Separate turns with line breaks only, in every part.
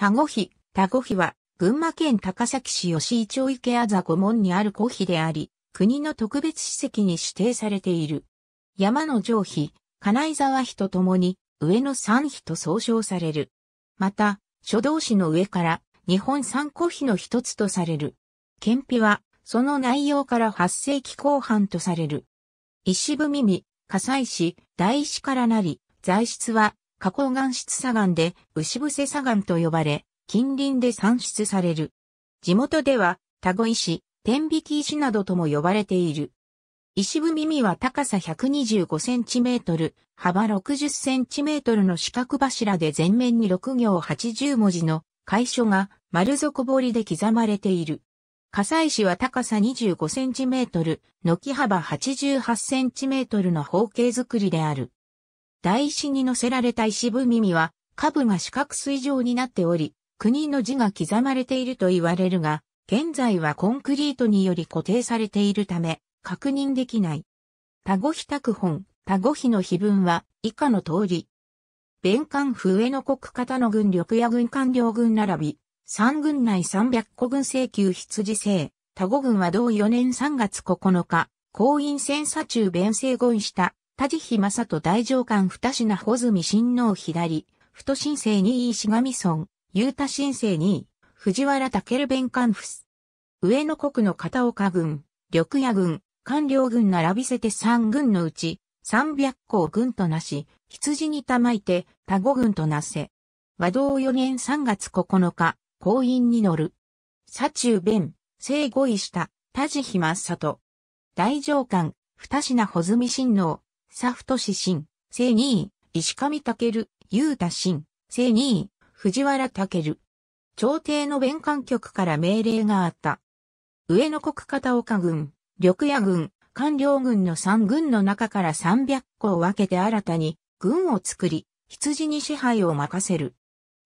タゴヒ、タゴヒは、群馬県高崎市吉井町池あざ5門にある古碑であり、国の特別史跡に指定されている。山の上碑、金井沢碑と共に、上野三碑と総称される。また、書道史の上から、日本三古碑の一つとされる。県碑は、その内容から8世紀後半とされる。石踏み火災死、大石からなり、材質は、花崗岩質砂岩で牛伏砂岩と呼ばれ、近隣で産出される。地元では、田子石、天引き石などとも呼ばれている。石踏みは高さ 125cm、幅 60cm の四角柱で全面に6行80文字の楷書が丸底彫りで刻まれている。火石は高さ 25cm、軒幅 88cm の方形造りである。台石に乗せられた石踏みは、下部が四角水状になっており、国の字が刻まれていると言われるが、現在はコンクリートにより固定されているため、確認できない。タゴヒ拓本、タゴヒの碑文は、以下の通り。弁官府上の国方の軍力や軍官僚軍並び、三軍内三百個軍請求羊制、タゴ軍は同4年3月9日、公院戦査中弁制合意した、田地比正と大上官二品穂積親王左、太新生二位石上村、雄太新生二位、藤原武弁官府。上野国の片岡軍、緑野軍、官僚軍並びせて三軍のうち、三百校軍となし、羊にたまいて、田五軍となせ。和道四年三月九日、行員に乗る。左中弁、正五位下、田地比正と。大上官、二品穂積親王、久太氏、新、生2位、石上武、雄太新、生2位、藤原武。朝廷の弁管局から命令があった。上野国片岡軍、緑野軍、官僚軍の三軍の中から三百個を分けて新たに軍を作り、羊に支配を任せる。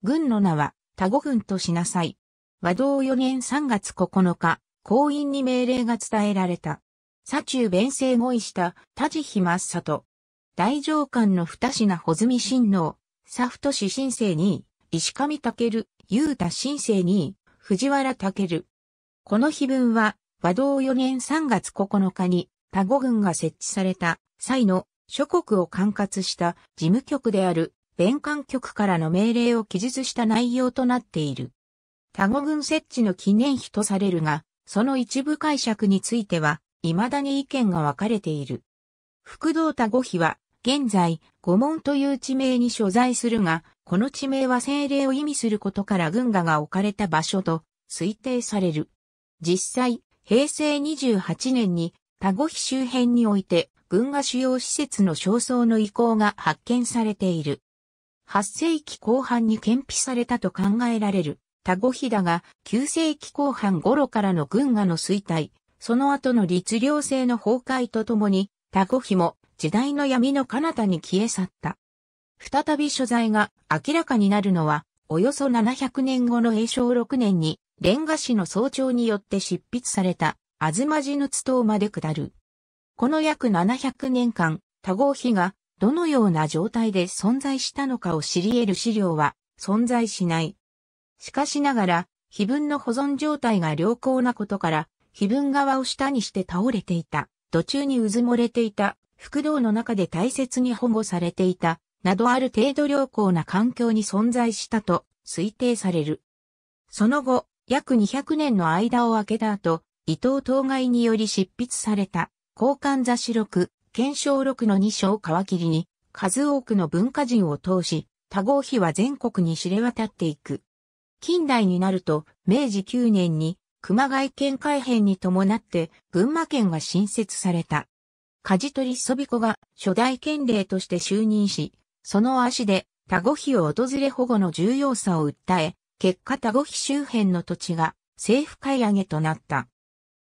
軍の名は、田護軍としなさい。和道4年3月9日、公院に命令が伝えられた。左中弁正合意した田地比真里。大上官の二品穂積親王、佐藤氏新生に、石上武、雄太新生に、藤原健。この碑文は、和道4年3月9日に、田語軍が設置された際の諸国を管轄した事務局である弁管局からの命令を記述した内容となっている。田語軍設置の記念碑とされるが、その一部解釈については、未だに意見が分かれている。福道田五妃は、現在、五門という地名に所在するが、この地名は精霊を意味することから軍がが置かれた場所と推定される。実際、平成28年に田子比周辺において、軍が主要施設の焦燥の遺構が発見されている。8世紀後半に検秘されたと考えられる。田子比だが、9世紀後半頃からの軍がの衰退、その後の律令制の崩壊とともに、タコヒも時代の闇の彼方に消え去った。再び所在が明らかになるのは、およそ700年後の永正6年に、レンガ師の早朝によって執筆された、あずまじぬつとまで下る。この約700年間、多合比がどのような状態で存在したのかを知り得る資料は存在しない。しかしながら、碑文の保存状態が良好なことから、碑文側を下にして倒れていた、途中にうずもれていた、腹道の中で大切に保護されていた、などある程度良好な環境に存在したと推定される。その後、約200年の間を空けた後、伊藤当該により執筆された、交換雑誌録、検証録の2章を皮切りに、数多くの文化人を通し、多合碑は全国に知れ渡っていく。近代になると、明治9年に熊谷県改編に伴って群馬県が新設された。梶取そび子が初代県令として就任し、その足で田子比を訪れ保護の重要さを訴え、結果田子比周辺の土地が政府買い上げとなった。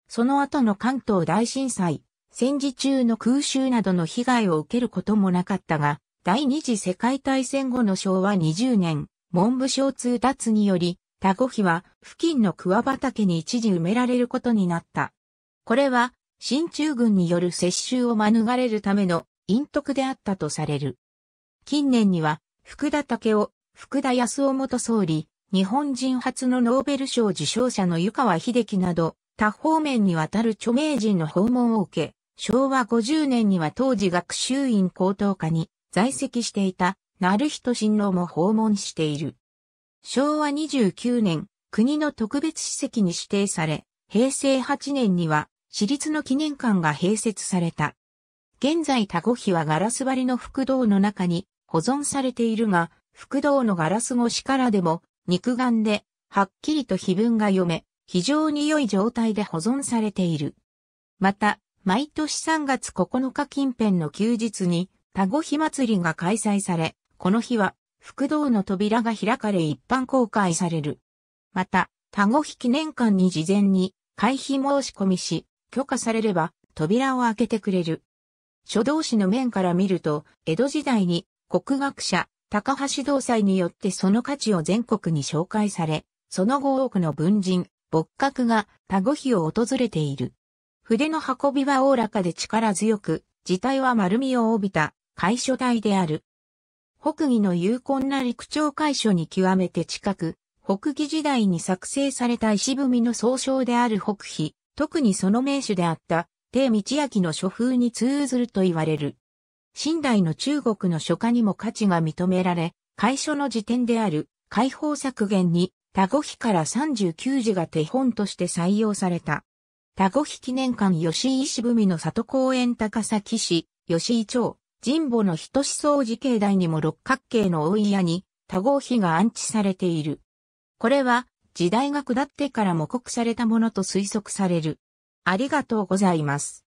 その後の関東大震災、戦時中の空襲などの被害を受けることもなかったが、第二次世界大戦後の昭和20年、文部省通達により、タゴヒは付近の桑畑に一時埋められることになった。これは、進駐軍による接収を免れるための陰徳であったとされる。近年には、福田武夫、福田康夫元総理、日本人初のノーベル賞受賞者の湯川秀樹など、他方面にわたる著名人の訪問を受け、昭和50年には当時学習院高等科に在籍していた、成人新郎も訪問している。昭和29年、国の特別史跡に指定され、平成8年には、私立の記念館が併設された。現在タゴヒはガラス張りの副道の中に保存されているが、副道のガラス越しからでも肉眼ではっきりと碑文が読め、非常に良い状態で保存されている。また、毎年3月9日近辺の休日に、タゴヒ祭りが開催され、この日は副道の扉が開かれ一般公開される。また、他後記念館に事前に会費申し込みし、許可されれば扉を開けてくれる。書道士の面から見ると、江戸時代に国学者、高橋道祭によってその価値を全国に紹介され、その後多くの文人、仏閣が他語碑を訪れている。筆の運びはおおらかで力強く、字体は丸みを帯びた、楷書体である。北魏の有根な陸長会所に極めて近く、北魏時代に作成された石踏みの総称である北碑、特にその名手であった、帝道明の書風に通ずると言われる。新代の中国の書家にも価値が認められ、会所の辞典である解放削減に、田ゴ碑から39字が手本として採用された。田ゴ碑記念館吉井石踏みの里公園高崎市、吉井町、神保の等し相似形態にも六角形の大屋に多合比が安置されている。これは時代が下ってから模刻されたものと推測される。ありがとうございます。